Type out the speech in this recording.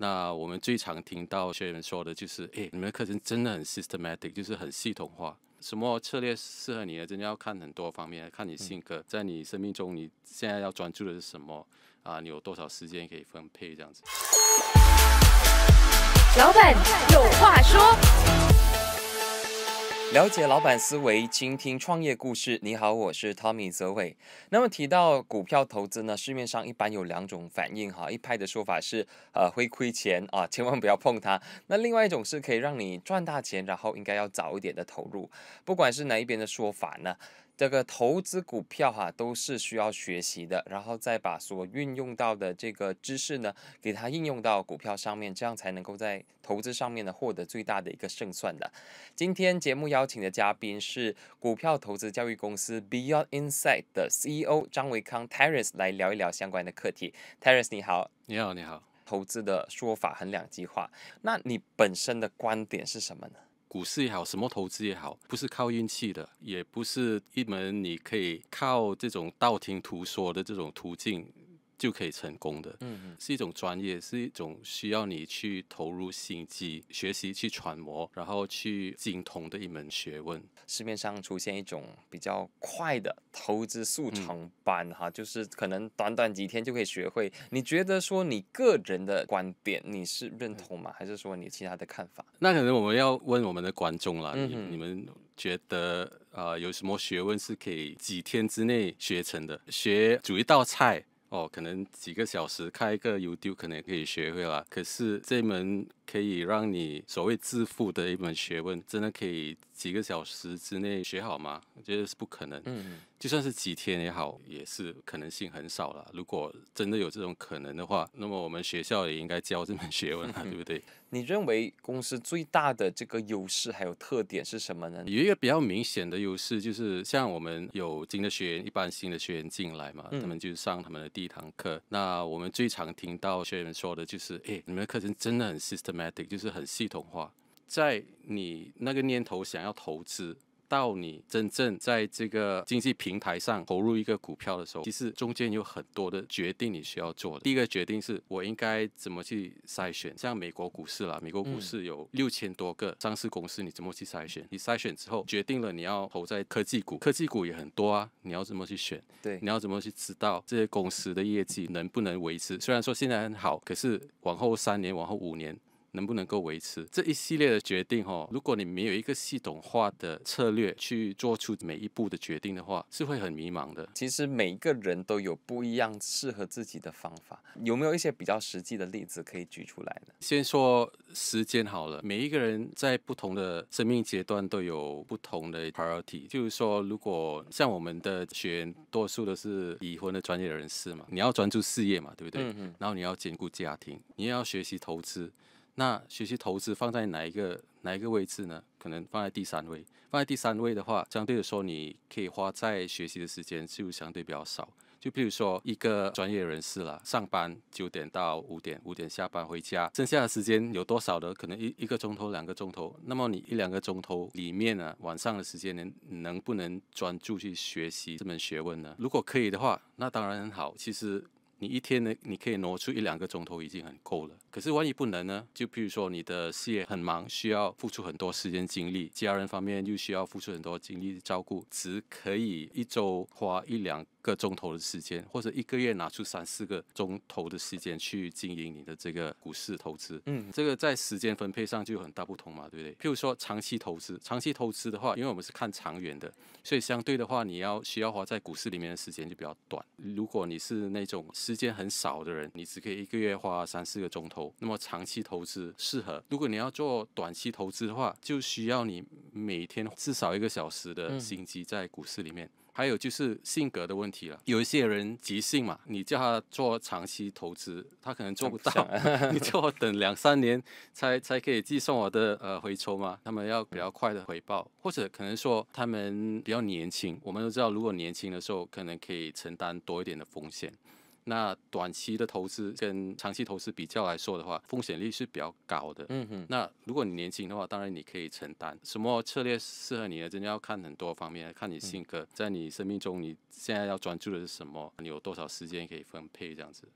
那我们最常听到学员说的就是，哎，你们的课程真的很 systematic，就是很系统化。什么策略适合你呢？真的要看很多方面，看你性格，在你生命中你现在要专注的是什么啊？你有多少时间可以分配这样子。老板有话说。了解老板思维，倾听创业故事。你好，我是汤米泽伟。那么提到股票投资呢，市面上一般有两种反应哈，一派的说法是呃会亏钱啊，千万不要碰它；那另外一种是可以让你赚大钱，然后应该要早一点的投入。不管是哪一边的说法呢？这个投资股票哈，都是需要学习的，然后再把所运用到的这个知识呢，给它应用到股票上面，这样才能够在投资上面呢获得最大的一个胜算的。今天节目邀请的嘉宾是股票投资教育公司 Beyond Insight 的 CEO 张维康 t e r r e 来聊一聊相关的课题。t e r r e 你好，你好你好。投资的说法很两极化，那你本身的观点是什么呢？股市也好，什么投资也好，不是靠运气的，也不是一门你可以靠这种道听途说的这种途径。就可以成功的，嗯，是一种专业，是一种需要你去投入心机、学习、去揣摩，然后去精通的一门学问。市面上出现一种比较快的投资速成班，哈，就是可能短短几天就可以学会。你觉得说你个人的观点，你是认同吗？还是说你其他的看法？那可能我们要问我们的观众了，你你们觉得啊，有什么学问是可以几天之内学成的？学煮一道菜？哦，可能几个小时开一个尤丢，可能也可以学会了。可是这门。可以让你所谓致富的一门学问，真的可以几个小时之内学好吗？我觉得是不可能。嗯，就算是几天也好，也是可能性很少了。如果真的有这种可能的话，那么我们学校也应该教这门学问了，对不对？你认为公司最大的这个优势还有特点是什么呢？有一个比较明显的优势，就是像我们有新的学员，一般新的学员进来嘛，他们就上他们的第一堂课。那我们最常听到学员说的就是：“哎，你们的课程真的很 system。”就是很系统化，在你那个念头想要投资到你真正在这个经济平台上投入一个股票的时候，其实中间有很多的决定你需要做的。第一个决定是我应该怎么去筛选，像美国股市啦，美国股市有六千多个上市公司，你怎么去筛选？你筛选之后，决定了你要投在科技股，科技股也很多啊，你要怎么去选？对，你要怎么去知道这些公司的业绩能不能维持？虽然说现在很好，可是往后三年、往后五年。能不能够维持这一系列的决定？哈，如果你没有一个系统化的策略去做出每一步的决定的话，是会很迷茫的。其实每一个人都有不一样适合自己的方法。有没有一些比较实际的例子可以举出来呢？先说时间好了，每一个人在不同的生命阶段都有不同的 priority。就是说，如果像我们的学员多数都是已婚的专业人士嘛，你要专注事业嘛，对不对？嗯然后你要兼顾家庭，你也要学习投资。那学习投资放在哪一个哪一个位置呢？可能放在第三位。放在第三位的话，相对来说，你可以花在学习的时间就相对比较少。就比如说一个专业人士了，上班九点到五点，五点下班回家，剩下的时间有多少的？可能一一个钟头、两个钟头。那么你一两个钟头里面呢，晚上的时间能能不能专注去学习这门学问呢？如果可以的话，那当然很好。其实。你一天呢，你可以挪出一两个钟头已经很够了。可是万一不能呢？就比如说你的事业很忙，需要付出很多时间精力；，家人方面又需要付出很多精力照顾，只可以一周花一两个钟头的时间，或者一个月拿出三四个钟头的时间去经营你的这个股市投资。嗯，这个在时间分配上就有很大不同嘛，对不对？譬如说长期投资，长期投资的话，因为我们是看长远的，所以相对的话，你要需要花在股市里面的时间就比较短。如果你是那种，时间很少的人，你只可以一个月花三四个钟头。那么长期投资适合，如果你要做短期投资的话，就需要你每天至少一个小时的心机在股市里面。还有就是性格的问题了，有一些人急性嘛，你叫他做长期投资，他可能做不到。你叫我等两三年才才可以计算我的呃回抽吗？他们要比较快的回报，或者可能说他们比较年轻。我们都知道，如果年轻的时候可能可以承担多一点的风险。那短期的投资跟长期投资比较来说的话，风险率是比较高的。嗯哼，那如果你年轻的话，当然你可以承担。什么策略适合你呢？真的要看很多方面，看你性格，在你生命中你现在要专注的是什么，你有多少时间可以分配，这样子。